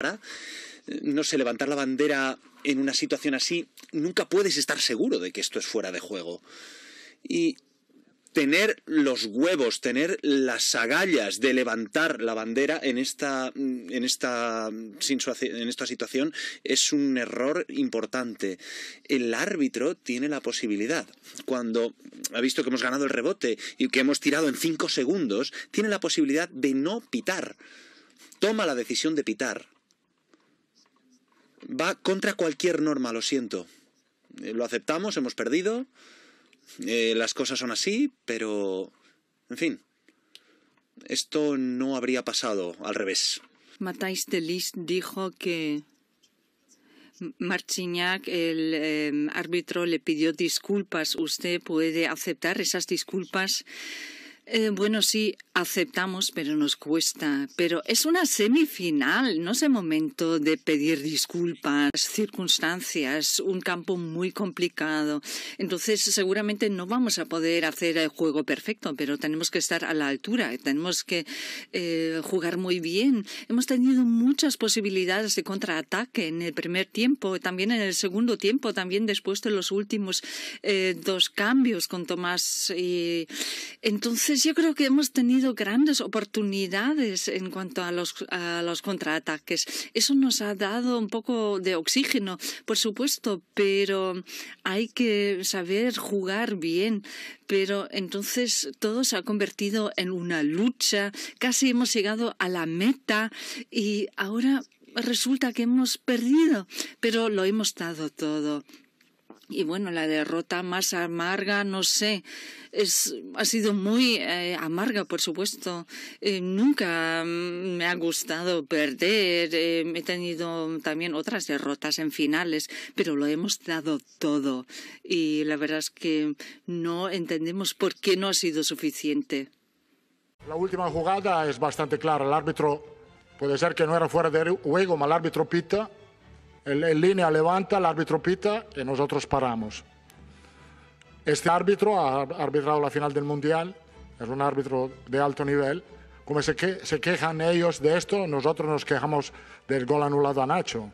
Eh, no sé, levantar la bandera en una situación así, nunca puedes estar seguro de que esto es fuera de juego. Y tener los huevos, tener las agallas de levantar la bandera en esta, mm, en esta, mm, en esta situación es un error importante. El árbitro tiene la posibilidad, cuando ha visto que hemos ganado el rebote y que hemos tirado en cinco segundos, tiene la posibilidad de no pitar. Toma la decisión de pitar va contra cualquier norma, lo siento. Eh, lo aceptamos, hemos perdido, eh, las cosas son así, pero... En fin, esto no habría pasado al revés. Matáis de dijo que Marchignac, el em, árbitro, le pidió disculpas. ¿Usted puede aceptar esas disculpas? Eh, bueno, sí, aceptamos, pero nos cuesta. Pero es una semifinal, no es el momento de pedir disculpas, circunstancias, un campo muy complicado. Entonces, seguramente no vamos a poder hacer el juego perfecto, pero tenemos que estar a la altura, tenemos que eh, jugar muy bien. Hemos tenido muchas posibilidades de contraataque en el primer tiempo, también en el segundo tiempo, también después de los últimos eh, dos cambios con Tomás. entonces, pues yo creo que hemos tenido grandes oportunidades en cuanto a los, a los contraataques. Eso nos ha dado un poco de oxígeno, por supuesto, pero hay que saber jugar bien. Pero entonces todo se ha convertido en una lucha. Casi hemos llegado a la meta y ahora resulta que hemos perdido, pero lo hemos dado todo y bueno, la derrota más amarga, no sé, es, ha sido muy eh, amarga, por supuesto. Eh, nunca me ha gustado perder. Eh, he tenido también otras derrotas en finales, pero lo hemos dado todo. Y la verdad es que no entendemos por qué no ha sido suficiente. La última jugada es bastante clara. El árbitro puede ser que no era fuera de juego, mal árbitro pita el, línea levanta, el árbitro pita y nosotros paramos. Este árbitro ha arbitrado la final del Mundial, es un árbitro de alto nivel. Como se, que, se quejan ellos de esto, nosotros nos quejamos del gol anulado a Nacho,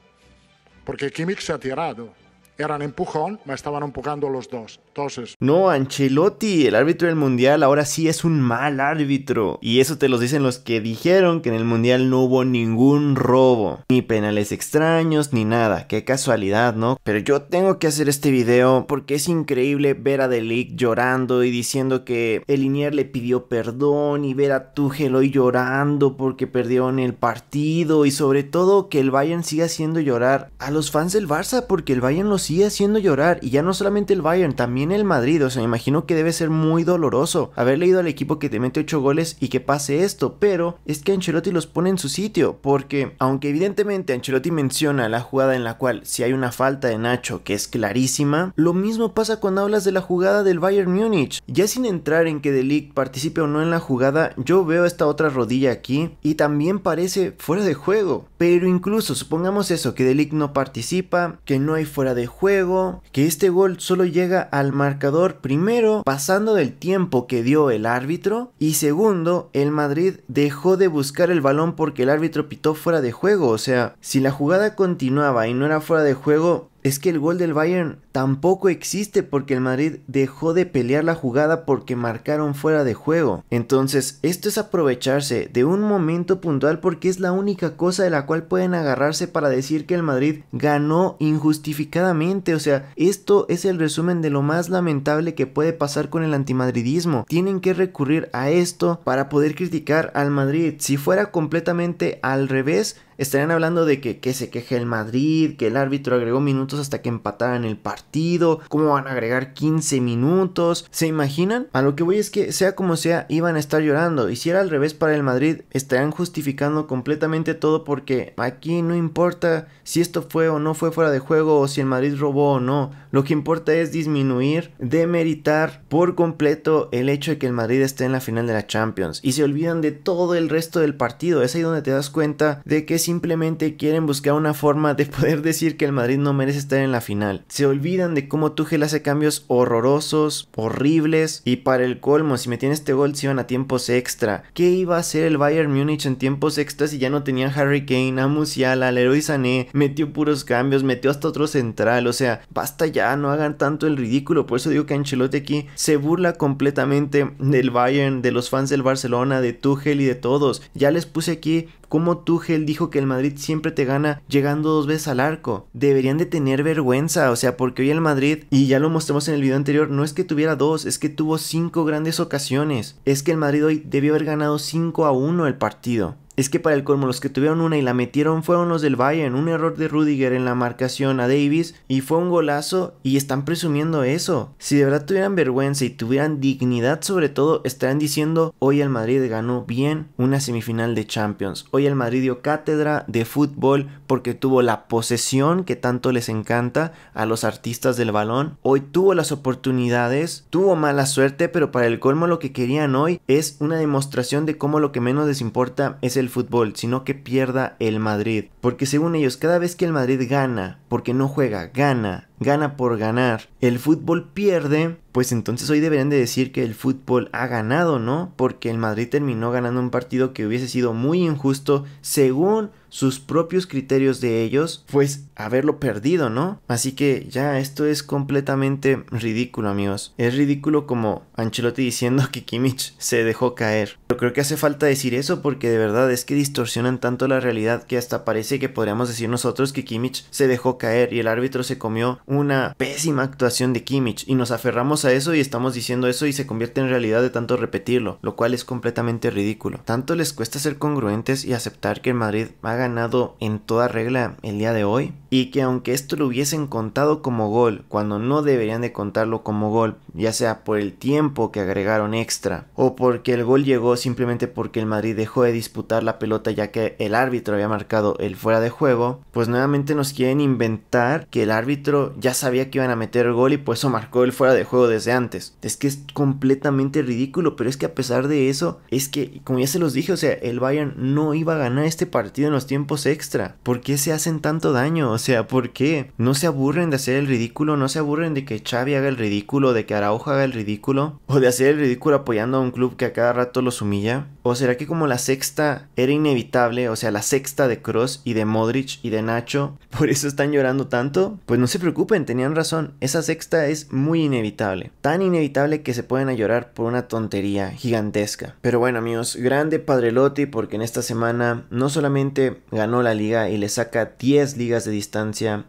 porque Kimmich se ha tirado eran empujón, me estaban empujando los dos. Entonces. No, Ancelotti, el árbitro del mundial ahora sí es un mal árbitro. Y eso te lo dicen los que dijeron que en el mundial no hubo ningún robo, ni penales extraños, ni nada. Qué casualidad, ¿no? Pero yo tengo que hacer este video porque es increíble ver a Delic llorando y diciendo que el Inier le pidió perdón y ver a Tuchel hoy llorando porque perdieron el partido y sobre todo que el Bayern siga haciendo llorar a los fans del Barça porque el Bayern los sigue haciendo llorar y ya no solamente el Bayern, también el Madrid, o sea, me imagino que debe ser muy doloroso haber leído al equipo que te mete 8 goles y que pase esto, pero es que Ancelotti los pone en su sitio, porque aunque evidentemente Ancelotti menciona la jugada en la cual si hay una falta de Nacho que es clarísima, lo mismo pasa cuando hablas de la jugada del Bayern Múnich. Ya sin entrar en que Delic participe o no en la jugada, yo veo esta otra rodilla aquí y también parece fuera de juego, pero incluso supongamos eso, que De no participa, que no hay fuera de juego, juego que este gol solo llega al marcador primero pasando del tiempo que dio el árbitro y segundo el Madrid dejó de buscar el balón porque el árbitro pitó fuera de juego, o sea, si la jugada continuaba y no era fuera de juego, es que el gol del Bayern tampoco existe porque el Madrid dejó de pelear la jugada porque marcaron fuera de juego. Entonces, esto es aprovecharse de un momento puntual porque es la única cosa de la cual pueden agarrarse para decir que el Madrid ganó injustificadamente. O sea, esto es el resumen de lo más lamentable que puede pasar con el antimadridismo. Tienen que recurrir a esto para poder criticar al Madrid. Si fuera completamente al revés, estarían hablando de que, que, se queje el Madrid, que el árbitro agregó minutos hasta que empataran el partido, cómo van a agregar 15 minutos, ¿se imaginan? A lo que voy es que sea como sea, iban a estar llorando y si era al revés para el Madrid, estarían justificando completamente todo porque aquí no importa si esto fue o no fue fuera de juego o si el Madrid robó o no, lo que importa es disminuir, demeritar por completo el hecho de que el Madrid esté en la final de la Champions. Y se olvidan de todo el resto del partido. Es ahí donde te das cuenta de que simplemente quieren buscar una forma de poder decir que el Madrid no merece estar en la final. Se olvidan de cómo Tuchel hace cambios horrorosos, horribles. Y para el colmo, si metían este gol, se iban a tiempos extra. ¿Qué iba a hacer el Bayern Múnich en tiempos extra si ya no tenían Harry Kane, a Musiala, Leroy Sané? Metió puros cambios, metió hasta otro central. O sea, basta ya no hagan tanto el ridículo. Por eso digo que Ancelotti aquí se burla completamente del Bayern, de los fans del Barcelona, de Tuchel y de todos. Ya les puse aquí cómo Tuchel dijo que el Madrid siempre te gana llegando dos veces al arco. Deberían de tener vergüenza, o sea, porque hoy el Madrid, y ya lo mostramos en el video anterior, no es que tuviera dos, es que tuvo cinco grandes ocasiones. Es que el Madrid hoy debió haber ganado 5 a 1 el partido. Es que para el colmo los que tuvieron una y la metieron fueron los del Bayern, un error de Rudiger en la marcación a Davis y fue un golazo y están presumiendo eso. Si de verdad tuvieran vergüenza y tuvieran dignidad sobre todo, estarán diciendo hoy el Madrid ganó bien una semifinal de Champions, hoy el Madrid dio cátedra de fútbol porque tuvo la posesión que tanto les encanta a los artistas del balón, hoy tuvo las oportunidades, tuvo mala suerte, pero para el colmo lo que querían hoy es una demostración de cómo lo que menos les importa es el fútbol, sino que pierda el Madrid. Porque según ellos, cada vez que el Madrid gana, porque no juega, gana, gana por ganar, el fútbol pierde, pues entonces hoy deberían de decir que el fútbol ha ganado, ¿no? Porque el Madrid terminó ganando un partido que hubiese sido muy injusto según sus propios criterios de ellos, pues haberlo perdido, ¿no? Así que ya esto es completamente ridículo, amigos. Es ridículo como Ancelotti diciendo que Kimmich se dejó caer. Pero creo que hace falta decir eso porque de verdad es que distorsionan tanto la realidad que hasta parece que podríamos decir nosotros que Kimmich se dejó caer y el árbitro se comió una pésima actuación de Kimmich y nos aferramos a eso y estamos diciendo eso y se convierte en realidad de tanto repetirlo, lo cual es completamente ridículo. Tanto les cuesta ser congruentes y aceptar que el Madrid ha ganado en toda regla el día de hoy y que aunque esto lo hubiesen contado como gol, cuando no deberían de contarlo como gol, ya sea por el tiempo que agregaron extra o porque el gol llegó simplemente porque el Madrid dejó de disputar la pelota ya que el árbitro había marcado el fuera de juego, pues nuevamente nos quieren inventar que el árbitro ya sabía que iban a meter el gol y por eso marcó el fuera de juego desde antes. Es que es completamente ridículo, pero es que a pesar de eso, es que como ya se los dije, o sea, el Bayern no iba a ganar este partido en los tiempos extra. ¿Por qué se hacen tanto daño? O sea, ¿por qué? ¿No se aburren de hacer el ridículo? ¿No se aburren de que Xavi haga el ridículo? ¿De que Araujo haga el ridículo? ¿O de hacer el ridículo apoyando a un club que a cada rato los humilla? ¿O será que como la sexta era inevitable, o sea, la sexta de Cross y de Modric y de Nacho, por eso están llorando tanto? Pues no se preocupen, tenían razón, esa sexta es muy inevitable. Tan inevitable que se pueden a llorar por una tontería gigantesca. Pero bueno amigos, grande Padre Padrelotti porque en esta semana no solamente ganó la liga y le saca 10 ligas de distancia,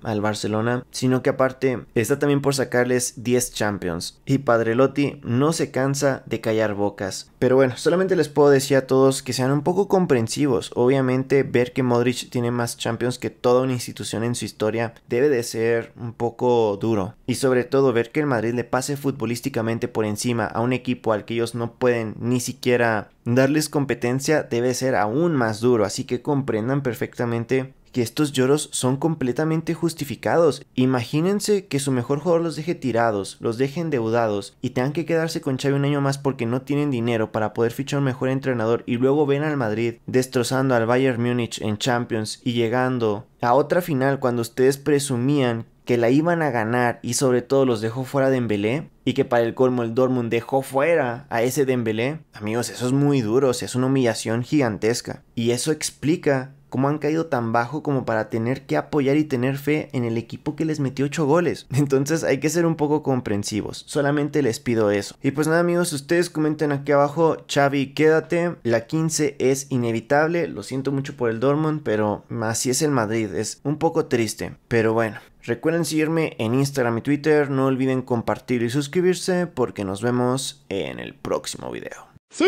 al Barcelona, sino que aparte está también por sacarles 10 Champions. Y Padrelotti no se cansa de callar bocas. Pero bueno, solamente les puedo decir a todos que sean un poco comprensivos. Obviamente ver que Modric tiene más Champions que toda una institución en su historia debe de ser un poco duro. Y sobre todo ver que el Madrid le pase futbolísticamente por encima a un equipo al que ellos no pueden ni siquiera darles competencia debe ser aún más duro. Así que comprendan perfectamente que estos lloros son completamente justificados. Imagínense que su mejor jugador los deje tirados, los deje endeudados y tengan que quedarse con Xavi un año más porque no tienen dinero para poder fichar un mejor entrenador y luego ven al Madrid destrozando al Bayern Múnich en Champions y llegando a otra final cuando ustedes presumían que la iban a ganar y sobre todo los dejó fuera de Dembélé y que para el colmo el Dortmund dejó fuera a ese Dembélé. Amigos, eso es muy duro, es una humillación gigantesca y eso explica como han caído tan bajo como para tener que apoyar y tener fe en el equipo que les metió 8 goles. Entonces hay que ser un poco comprensivos, solamente les pido eso. Y pues nada amigos, ustedes comenten aquí abajo, Xavi, quédate, la 15 es inevitable, lo siento mucho por el Dortmund, pero así es el Madrid, es un poco triste, pero bueno. Recuerden seguirme en Instagram y Twitter, no olviden compartir y suscribirse porque nos vemos en el próximo video. ¡Sí!